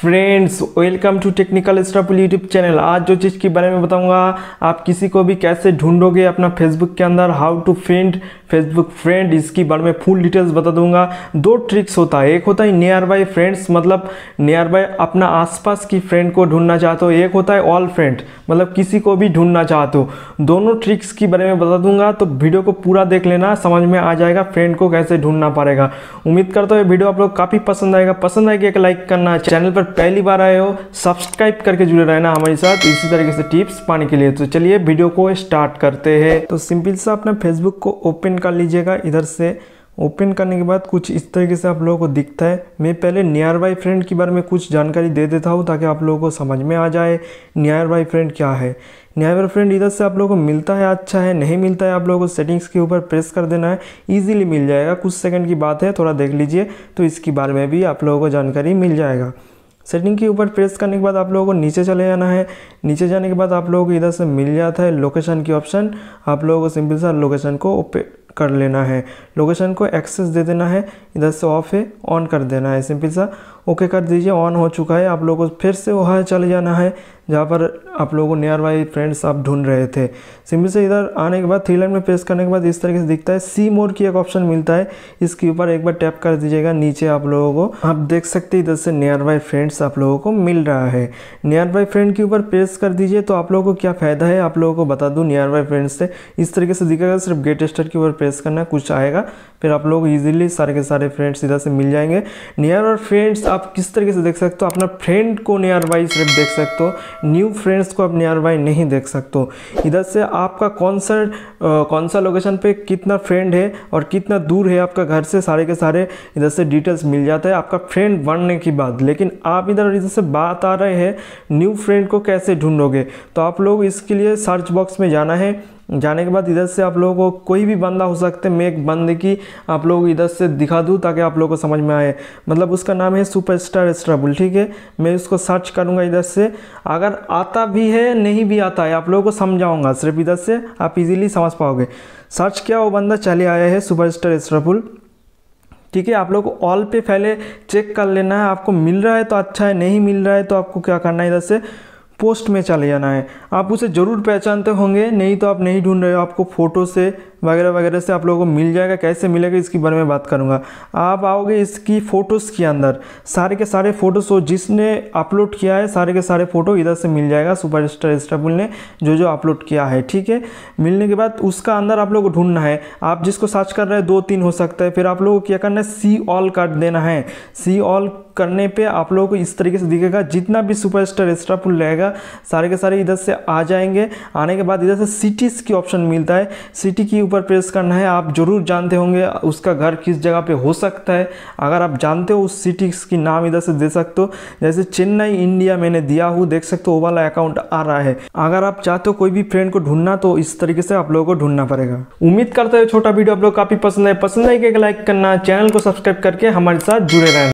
friends welcome to technical स्टाफुल YouTube channel आज जो चीज़ के बारे में बताऊंगा आप किसी को भी कैसे ढूंढोगे अपना फेसबुक के अंदर how to friend Facebook friend इसके बारे में फुल डिटेल्स बता दूंगा दो ट्रिक्स होता है एक होता है नियर बाय फ्रेंड्स मतलब नियर बाय अपना आसपास की फ्रेंड को ढूंढना चाहते हो एक होता है ऑल फ्रेंड मतलब किसी को भी ढूंढना चाहते हो दोनों ट्रिक्स के बारे में बता दूंगा तो वीडियो को पूरा देख लेना समझ में आ जाएगा फ्रेंड को कैसे ढूंढना पड़ेगा उम्मीद करता हूँ वीडियो आप लोग काफ़ी पसंद आएगा पसंद आएगी एक लाइक करना चैनल पर पहली बार आए हो सब्सक्राइब करके जुड़े रहना हमारे साथ इसी तरीके से टिप्स पाने के लिए तो चलिए वीडियो को स्टार्ट करते हैं तो सिंपल सा अपना फेसबुक को ओपन कर लीजिएगा इधर से ओपन करने के बाद कुछ इस तरीके से आप लोगों को दिखता है मैं पहले नियर बाई फ्रेंड के बारे में कुछ जानकारी दे देता हूँ ताकि आप लोगों को समझ में आ जाए नियर बाई फ्रेंड क्या है नियर बाई फ्रेंड इधर से आप लोगों को मिलता है अच्छा है नहीं मिलता है आप लोगों को सेटिंग्स के ऊपर प्रेस कर देना है ईजिली मिल जाएगा कुछ सेकेंड की बात है थोड़ा देख लीजिए तो इसके बारे में भी आप लोगों को जानकारी मिल जाएगा सेटिंग के ऊपर प्रेस करने के बाद आप लोगों को नीचे चले जाना है नीचे जाने के बाद आप लोगों को इधर से मिल जाता है लोकेशन की ऑप्शन आप लोगों को सिंपल सा लोकेशन को कर लेना है लोकेशन को एक्सेस दे देना है इधर से ऑफ है ऑन कर देना है सिंपल सा ओके कर दीजिए ऑन हो चुका है आप लोगों को फिर से वहाँ चले जाना है जहाँ पर आप लोगों को नियर बाई फ्रेंड्स आप ढूंढ रहे थे सिंपल से इधर आने के बाद थ्री लाइन में प्रेस करने के बाद इस तरीके से दिखता है सी मोड की एक ऑप्शन मिलता है इसके ऊपर एक बार टैप कर दीजिएगा नीचे आप लोगों को आप देख सकते हैं इधर से नियर बाई फ्रेंड्स आप लोगों को मिल रहा है नियर बाई फ्रेंड के ऊपर प्रेस कर दीजिए तो आप लोगों को क्या फ़ायदा है आप लोगों को बता दूँ नियर बाई फ्रेंड्स से इस तरीके से दिखेगा सिर्फ गेट के ऊपर प्रेस प्रेस करना है कुछ आएगा फिर आप लोग इजीली सारे के सारे फ्रेंड्स इधर से मिल जाएंगे नियर और फ्रेंड्स आप किस तरीके से देख सकते हो अपना फ्रेंड को नियर बाई सिर्फ देख सकते हो न्यू फ्रेंड्स को आप नियर बाई नहीं देख सकते हो इधर से आपका कौन सा कौन सा लोकेशन पे कितना फ्रेंड है और कितना दूर है आपका घर से सारे के सारे इधर से डिटेल्स मिल जाता है आपका फ्रेंड बनने की बात लेकिन आप इधर इधर से बात आ रहे हैं न्यू फ्रेंड को कैसे ढूंढोगे तो आप लोग इसके लिए सर्च बॉक्स में जाना है जाने के बाद इधर से आप लोगों को कोई भी बंदा हो सकते मैं एक बंदे की आप लोग इधर से दिखा दूँ ताकि आप लोगों को समझ में आए मतलब उसका नाम है सुपर स्टार स्ट्रबुल ठीक है मैं उसको सर्च करूँगा इधर से अगर आता भी है नहीं भी आता है आप लोगों को समझाऊँगा सिर्फ इधर से आप इजीली समझ पाओगे सर्च किया वो बंदा चले आया है सुपर स्टार स्ट्रबुल ठीक है आप लोग ऑल पे पहले चेक कर लेना है आपको मिल रहा है तो अच्छा है नहीं मिल रहा है तो आपको क्या करना है इधर से पोस्ट में चले जाना है आप उसे ज़रूर पहचानते होंगे नहीं तो आप नहीं ढूंढ रहे हो आपको फ़ोटो से वगैरह वगैरह से आप लोगों को मिल जाएगा कैसे मिलेगा इसके बारे में बात करूँगा आप आओगे इसकी फ़ोटोज़ के अंदर सारे के सारे फ़ोटोज़ जिसने अपलोड किया है सारे के सारे फ़ोटो इधर से मिल जाएगा सुपर स्टार स्टापुल ने जो जो अपलोड किया है ठीक है मिलने के बाद उसका अंदर आप लोग को ढूंढना है आप जिसको सर्च कर रहे हैं दो तीन हो सकता है फिर आप लोगों को क्या करना है सी ऑल कर देना है सी ऑल करने पे आप लोगों को इस तरीके से दिखेगा जितना भी सुपर स्टार एक्स्ट्रा रहेगा सारे के सारे इधर से आ जाएंगे आने के बाद इधर से सिटीज़ की ऑप्शन मिलता है सिटी की ऊपर प्रेस करना है आप ज़रूर जानते होंगे उसका घर किस जगह पे हो सकता है अगर आप जानते हो उस सिटी की नाम इधर से दे सकते हो जैसे चेन्नई इंडिया मैंने दिया हूँ देख सकते हो वाला अकाउंट आ रहा है अगर आप चाहते हो कोई भी फ्रेंड को ढूंढना तो इस तरीके से आप लोगों को ढूंढना पड़ेगा उम्मीद करते हुए छोटा वीडियो आप लोग काफ़ी पसंद है पसंद है कि लाइक करना चैनल को सब्सक्राइब करके हमारे साथ जुड़े रहें